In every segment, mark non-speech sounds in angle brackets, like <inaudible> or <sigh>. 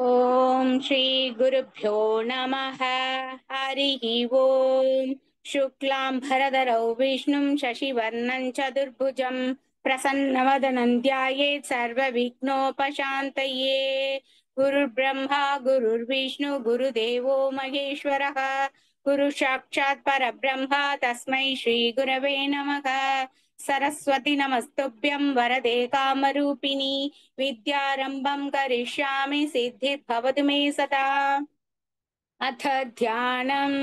श्री गुरुभ्यो नमः हरि ओम शुक्लां भरदरौ विष्णुं शशिवर्णं चतुर्भुजं प्रसन्नवदनं ध्यायेत् सर्वविघ्नोपशान्तये गुरुर्ब्रह्मा गुरुर्विष्णु गुरुदेवो महेश्वरः गुरुसाक्षात् परब्रह्म तस्मै श्रीगुरवे नमः सरस्वती नमस्तुभ्यं वरदे कामरूपिणी विद्यारम्भं करिष्यामि सिद्धिर्भवतु मे सदा अथ ध्यानम्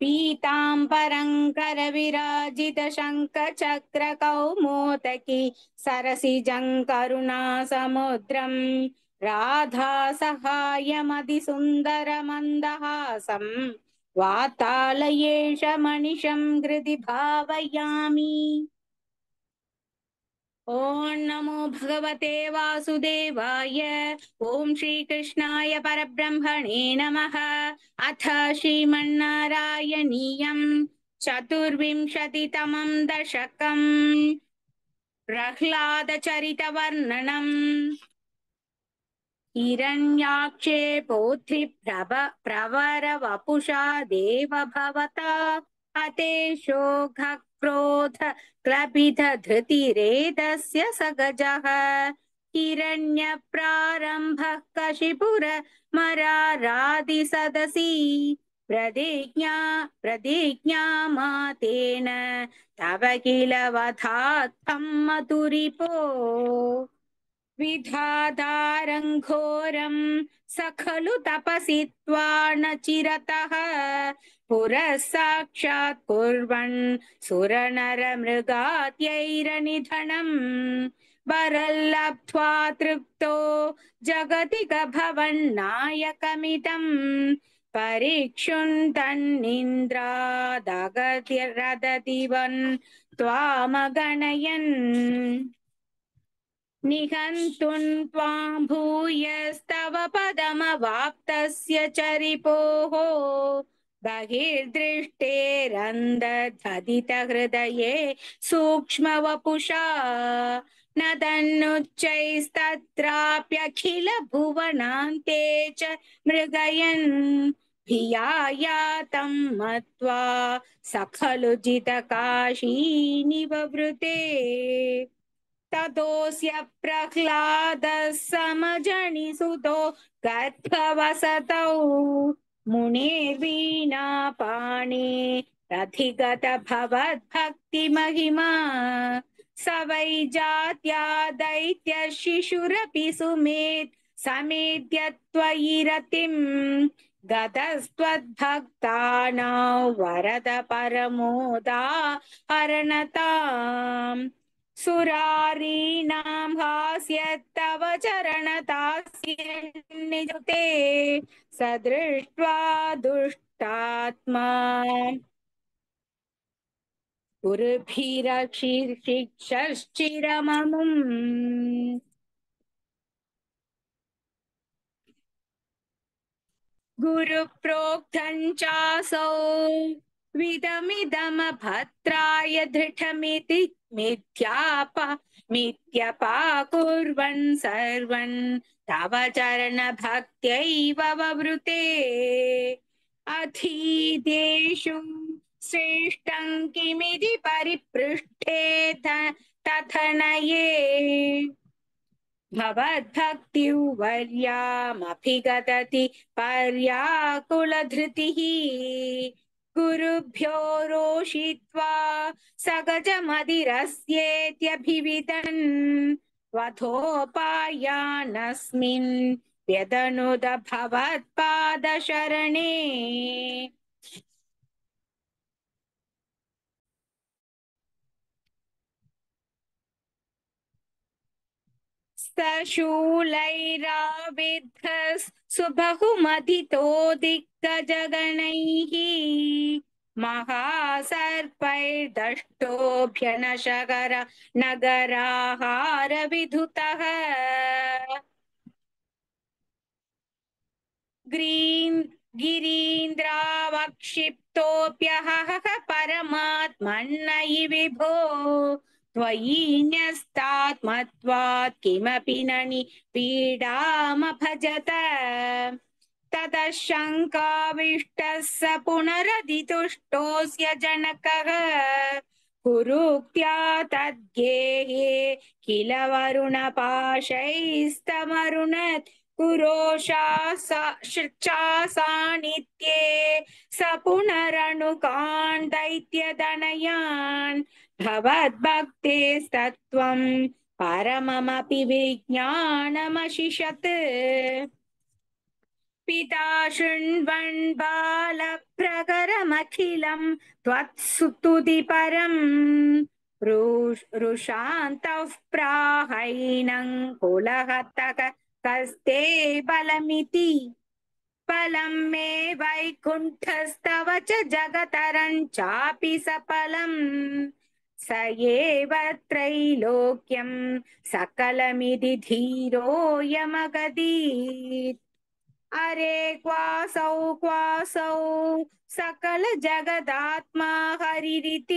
पीताम्बरङ्करविराजितशङ्खचक्रकौमोदकी सरसी करुणा समुद्रम् राधा सहायमधिसुन्दरमन्दहासम् वातालयेश मनिषं हृदि भावयामि ஓம் நமோ பகவதே வாசுதேவாய ஓம் ஸ்ரீ கிருஷ்ணாய பரபிரம்மணே நம அಥ श्रीमन्नारायणीयम् चतुर्विंशतितमं दशकम् प्रह्लादचरितवर्णनम् हिरण्याक्षे पोथ्रिप्रभ प्रवरवपुषा देव भवता हतेशो घक् क्रोध क्लबिध धृतिरेदस्य सगजः हिरण्यप्रारम्भः कशिपुर मरारादि सदसि प्रतिज्ञा प्रतिज्ञा मातेन तव किल वधात्थं मधुरिपो विधादारङ्घोरं स खलु तपसि त्वा न चिरतः पुरः साक्षात् कुर्वन् सुरनरमृगात्यैरनिधनम् वरल्लब्ध्वा तृप्तो जगतिकभवन्नायकमिदम् परीक्षुन्तन्निन्द्रादगतिरददिवन् त्वामगणयन् निहन्तुन् त्वां भूयस्तव पदमवाप्तस्य चरिपोः बहिर्दृष्टेरन्धधितहृदये सूक्ष्मवपुषा न तन्नुच्चैस्तत्राप्यखिलभुवनान्ते च मृगयन् भियायातं मत्वा सखलु जितकाशी निववृते ततोऽस्य प्रह्लादः समजणि सुतो गर्भवसतौ पाणि रथिगत मुनेर्वीणापाणे रथिगतभवद्भक्तिमहिमा स वै जात्या दैत्यशिशुरपि सुमेत् समेत्य त्वयि रतिम् गतस्त्वद्भक्तानां वरद परमोदा अरणताम् सुरारीणां हास्यत्तव स दृष्ट्वा दुष्टात्मा गुरुभिरक्षिशिक्षश्चिरममुम् गुरुप्रोक्तम् चासौ विदमिदमभद्राय धृढमिति मिथ्यापा मिथ्यपा कुर्वन् सर्वन् तव चरण ववृते अधीदेषु श्रेष्ठं किमिति परिपृष्ठे तथनये भवद्भक्तिवर्यामभिगदति पर्याकुलधृतिः गुरुभ्यो रोषित्वा सगजमधिरस्येत्यभिवितन् वथोपायानस्मिन् वधोपायानस्मिन् व्यदनुदभवत्पादशरणे सशूलैराविद्धः सुबहुमधितो दिग्गजगणैः महासर्पैर्दष्टोऽभ्यनशकर नगराहारविधुतः ग्रीन् गिरीन्द्रावक्षिप्तोऽप्यहः परमात्मन्नयि विभो त्वयीन्यस्तात्मत्वात् किमपि ननि पीडामभजत ततः शङ्काविष्टः स पुनरधितुष्टोऽस्य जनकः कुरुक्त्या तद्गेहे किल वरुणपाशैस्तमरुणत् कुरोषा सानिध्ये स पुनरनुकान् दैत्यतनयान् भवद्भक्तेस्तत्त्वम् परममपि विज्ञानमशिषत् पिता शृण्वन् बालप्रकरमखिलम् त्वत्सुतुतिपरम् रुषान्तः प्राहैनम् कुलहतक कस्ते बलमिति फलं मे वैकुण्ठस्तव च जगतरं चापि सफलम् स एव त्रैलोक्यं सकलमिति धीरोऽयमगदीत् अरे क्वासौ क्वासौ सकलजगदात्मा हरिरिति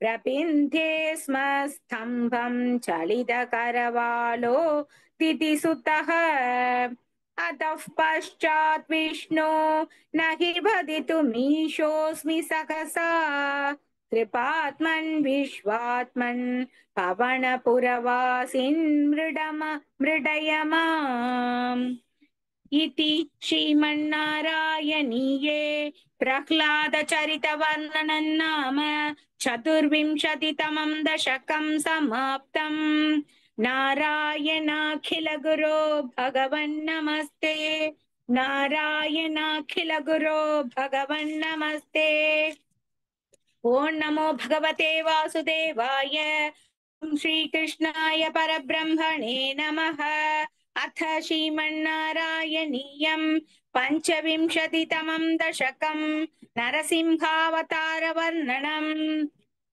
प्रपिन्धे स्म स्तम्भं चलितकरवालो दितिसुतः अतः पश्चात् विष्णो न हि वदितुमीशोऽस्मि सहसा कृपात्मन् विश्वात्मन् पवनपुरवासिन् मृडम मृडयमाम् इति श्रीमन्नारायणीये प्रह्लादचरितवर्णनं नाम चतुर्विंशतितमं दशकं समाप्तम् नारायणाखिलगुरो भगवन्नमस्ते नारायणाखिलगुरो भगवन्नमस्ते ॐ नमो भगवते वासुदेवाय श्रीकृष्णाय परब्रह्मणे नमः अथ श्रीमन्नारायणीयम् पञ्चविंशतितमम् दशकम् नरसिंहावतारवर्णनम्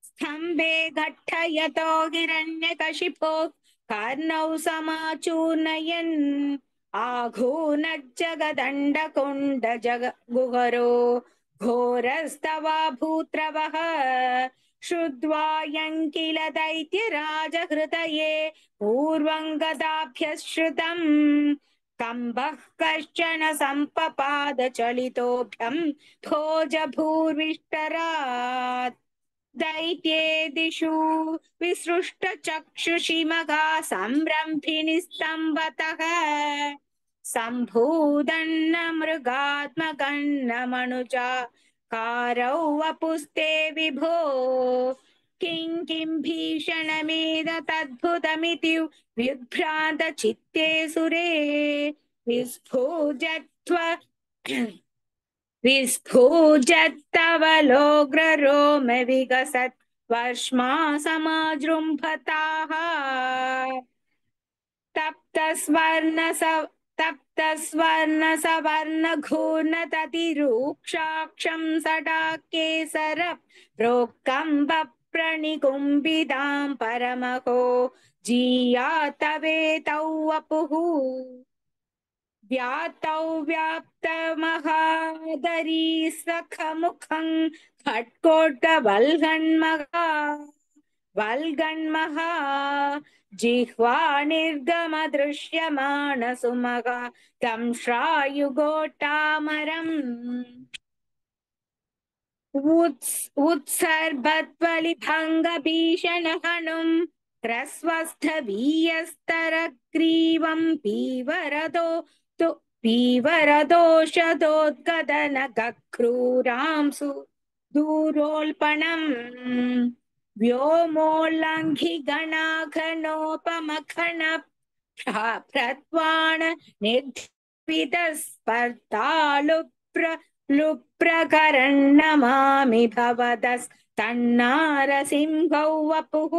स्तम्भे घट्टयतो हिरण्यकशिपो कर्णौ समाचूर्णयन् आघूनज्जगदण्डकुण्डजगुहरो घोरस्तवा भूत्रवः श्रुद्वायं किल दैत्यराजहृदये पूर्वं गदाभ्यश्रुतम् कम्बः कश्चन सम्पपादचलितोभ्यं भोजभूर्विष्टरात् दैत्येदिषु विसृष्टचक्षुषिमघा सम्रम्भिनिस्तम्भतः सम्भूदन्न मृगात्मकन्न मनुजा कारौ वपुस्ते विभो किं किं भीषणमेदतद्भुतमिति व्युद्भ्रान्तचित्ते सुरे विस्फुजत्व <clears throat> विस्फुजत्तवलोग्ररोम विगसत् वर्ष्मा समाजृम्भताः तप्तस्वर्णस सवर्ण तप्तस्वर्णसवर्णघूर्णततिरूक्षाक्षं सटाकेसर प्रोक्कम्बप्रणिकुम्बिदां परमहो जीयातवेतौ वपुः व्यातौ व्याप्तमहादरी सखमुखं खट्कोट्कवल्हन्महा वल्गण्मः जिह्वानिर्गमदृश्यमानसुमः तं श्रायुगोटामरम् उत् उत्सर्भत्वलिभङ्गभीषणहनुम् ह्रस्वस्थवीयस्तरग्रीवम् पीवरदो तु पीवरदोषदोद्गदनगक्रूरांसु दूरोल्पणम् व्योमोल्लङ्घिगणाघनोपमखन प्रत्वाण निर्विदस्पर्धालुप्र लुप्रकरन्नमामि भवदस्तन्नारसिंहौ वपुः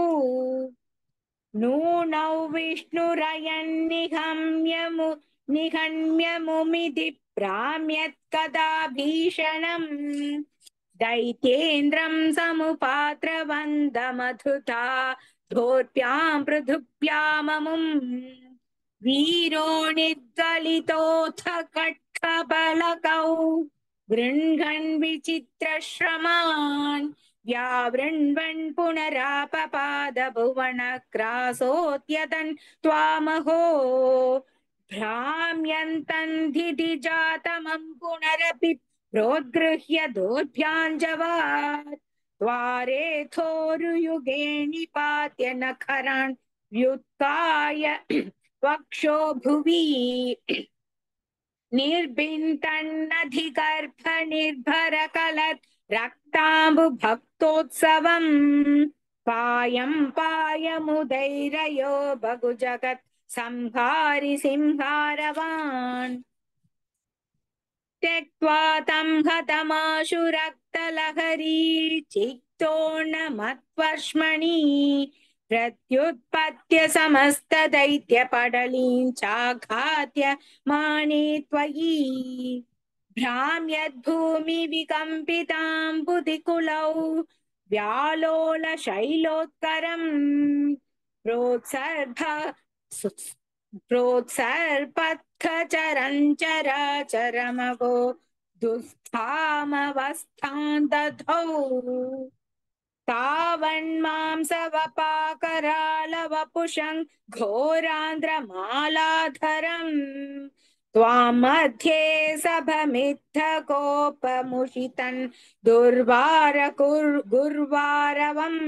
नूनौ विष्णुरयन्निहम्यमु निहन्यमुमिति प्राम्यत्कदा भीषणम् दैत्येन्द्रं समुपात्रवन्दमधुता धोर्प्यां पृथुप्याममुम् वीरो निर्गलितोऽथ कट्खबलकौ गृह्णन् विचित्रश्रमान् व्यावृण्वन् पुनरापपादभुवनक्रासोऽत्यतन् त्वामहो भ्राम्यन्तन् धिति जातमम् पुनरपि प्रोद्गृह्य दोर्भ्याञ्जवात् द्वारेथोरुयुगे निपात्य नखरान् व्युत्थाय वक्षो भुवि निर्भिन्तन्नधिगर्भ निर्भर निर्भिन्तन्नधिगर्भनिर्भरकलत् रक्ताम्बुभक्तोत्सवम् पायम् पायमुदैरयो भगुजगत् संहारि सिंहारवान् त्यक्त्वा तं हतमाशुरक्तलहरी चित्तोन्नमत्वर्ष्मणि प्रत्युत्पत्य समस्तदैत्यपडलीं चाघात्य माने त्वयि भ्राम्यद्भूमिविकम्पिताम्बुदिकुलौ व्यालोलशैलोत्करम् प्रोत्सर्भ प्रोत्सर्पत् दुःखचरञ्चराचरमवो दुःस्थामवस्थान् दधौ तावन्मांसवपाकरालवपुषं घोरान्द्रमालाधरम् त्वां मध्ये सभमिद्धकोपमुषितन् दुर्वार गुर्वारवम्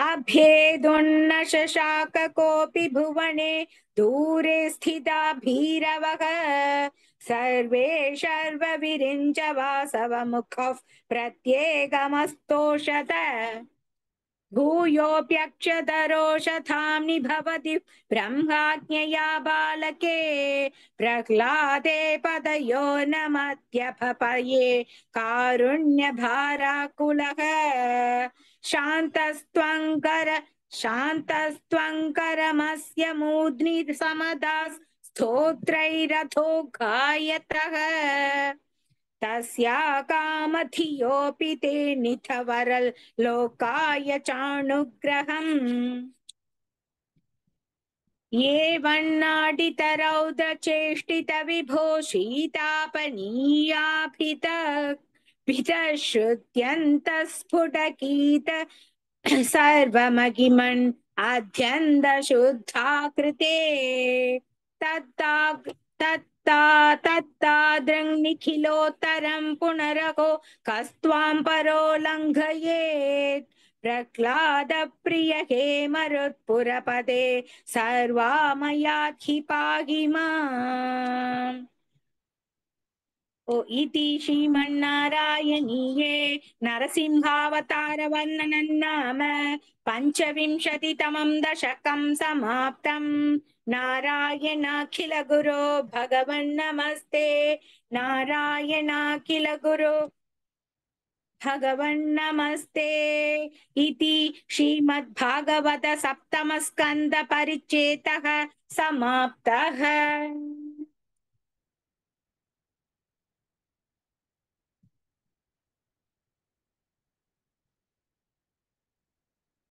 अभेदुन्न शशाक कोऽपि भुवने दूरे स्थिता भीरवः सर्वे शर्वविरिञ्च वासवमुखः प्रत्येकमस्तोषत भूयोऽप्यक्षतरोषथाम्नि भवति ब्रह्माज्ञया बालके प्रह्लादे पदयो नमत्यपये कारुण्यभाराकुलः शान्तस्त्वङ्कर शान्तस्त्वङ्करमस्य मूर्ध्नि समदा स्तोत्रैरथो गायतः तस्या कामधियोऽपि ते निथवरल् लोकाय चानुग्रहम् ये वन्नाडितरौद्रचेष्टितविभो शीतापनीयाभित विदशुद्यन्तस्फुटकीत सर्वमगिमन् आद्यन्तशुद्धाकृते तत्ता तत्ता तत्तादृङ्निखिलोत्तरं पुनरको कस्त्वां परो लङ्घयेत् प्रह्लादप्रिय हे मरुत्पुरपदे सर्वा मयाधिपाहि ओ इति श्रीमन्नारायणीये नरसिंहावतारवर्णनन्नाम पञ्चविंशतितमं दशकं समाप्तम् नारायणाखिल गुरो भगवन्नमस्ते नारायणाखिल गुरो भगवन्नमस्ते इति श्रीमद्भागवत सप्तमस्कन्धपरिचेतः समाप्तः